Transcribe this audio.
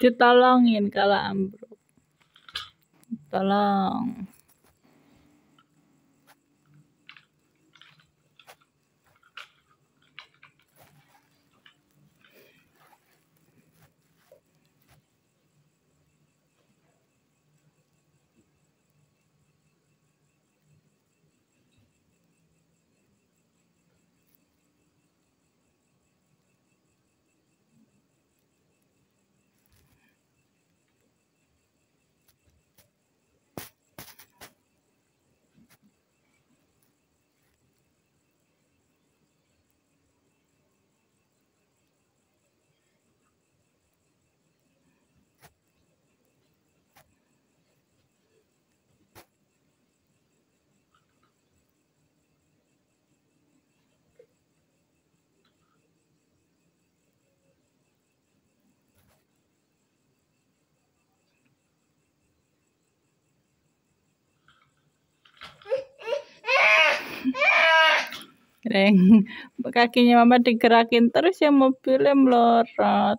ditolongin kalau ambruk tolong Neng, kakinya mama digerakin terus ya mobilnya melorot.